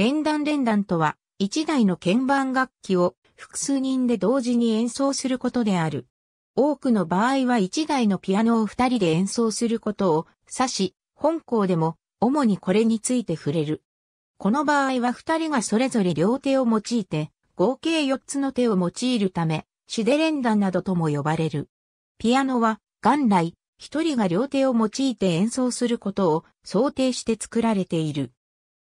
連弾連弾とは、一台の鍵盤楽器を複数人で同時に演奏することである。多くの場合は一台のピアノを二人で演奏することを指し、本校でも主にこれについて触れる。この場合は二人がそれぞれ両手を用いて、合計四つの手を用いるため、シデ連弾などとも呼ばれる。ピアノは元来、一人が両手を用いて演奏することを想定して作られている。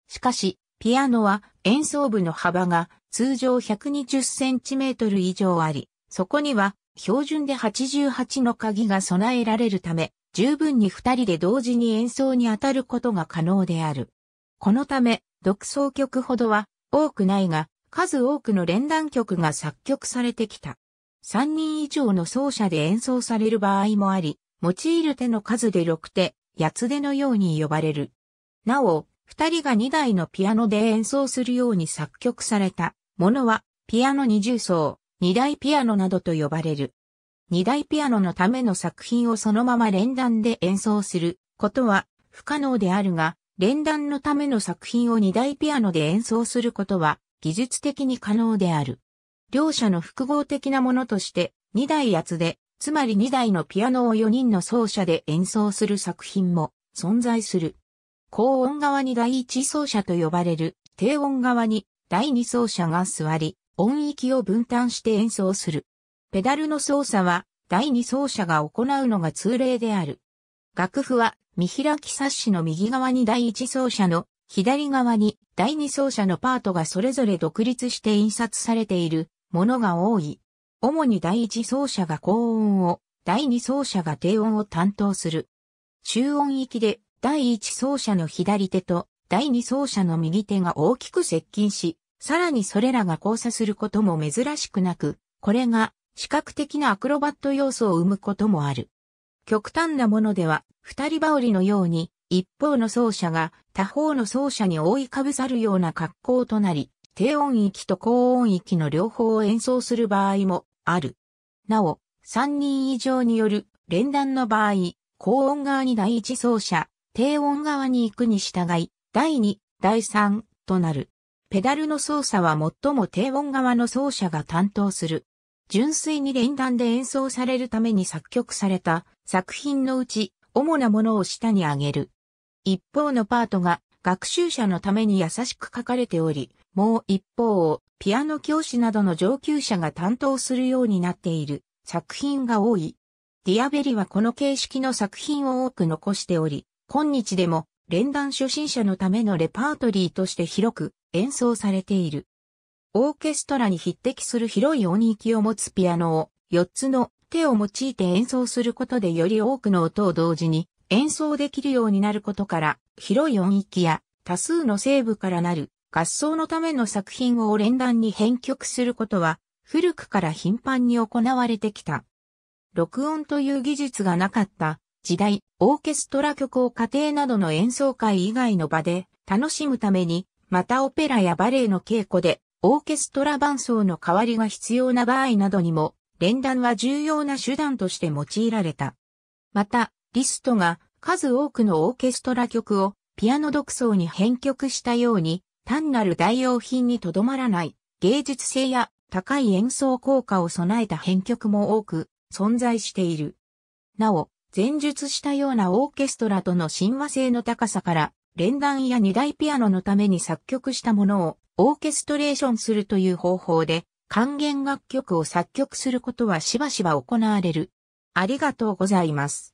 しかし、ピアノは演奏部の幅が通常 120cm 以上あり、そこには標準で88の鍵が備えられるため、十分に二人で同時に演奏に当たることが可能である。このため、独奏曲ほどは多くないが、数多くの連弾曲が作曲されてきた。三人以上の奏者で演奏される場合もあり、用いる手の数で6手、八つ手のように呼ばれる。なお、二人が二台のピアノで演奏するように作曲されたものは、ピアノ二重奏、二台ピアノなどと呼ばれる。二台ピアノのための作品をそのまま連弾で演奏することは不可能であるが、連弾のための作品を二台ピアノで演奏することは技術的に可能である。両者の複合的なものとして二台やつで、つまり二台のピアノを四人の奏者で演奏する作品も存在する。高音側に第一奏者と呼ばれる低音側に第二奏者が座り、音域を分担して演奏する。ペダルの操作は第二奏者が行うのが通例である。楽譜は見開き冊子の右側に第一奏者の左側に第二奏者のパートがそれぞれ独立して印刷されているものが多い。主に第一奏者が高音を、第二奏者が低音を担当する。中音域で第1走者の左手と第2走者の右手が大きく接近し、さらにそれらが交差することも珍しくなく、これが視覚的なアクロバット要素を生むこともある。極端なものでは、二人羽織のように、一方の走者が他方の走者に覆いかぶさるような格好となり、低音域と高音域の両方を演奏する場合もある。なお、三人以上による連弾の場合、高音側に第一走者、低音側に行くに従い、第2、第3となる。ペダルの操作は最も低音側の奏者が担当する。純粋に連弾で演奏されるために作曲された作品のうち、主なものを下に上げる。一方のパートが学習者のために優しく書かれており、もう一方をピアノ教師などの上級者が担当するようになっている作品が多い。ディアベリはこの形式の作品を多く残しており、今日でも連弾初心者のためのレパートリーとして広く演奏されている。オーケストラに匹敵する広い音域を持つピアノを4つの手を用いて演奏することでより多くの音を同時に演奏できるようになることから広い音域や多数の成部からなる合奏のための作品を連弾に編曲することは古くから頻繁に行われてきた。録音という技術がなかった時代、オーケストラ曲を家庭などの演奏会以外の場で楽しむために、またオペラやバレエの稽古で、オーケストラ伴奏の代わりが必要な場合などにも、連弾は重要な手段として用いられた。また、リストが数多くのオーケストラ曲をピアノ独奏に編曲したように、単なる代用品にとどまらない芸術性や高い演奏効果を備えた編曲も多く存在している。なお、前述したようなオーケストラとの親和性の高さから、連弾や二大ピアノのために作曲したものをオーケストレーションするという方法で、還元楽曲を作曲することはしばしば行われる。ありがとうございます。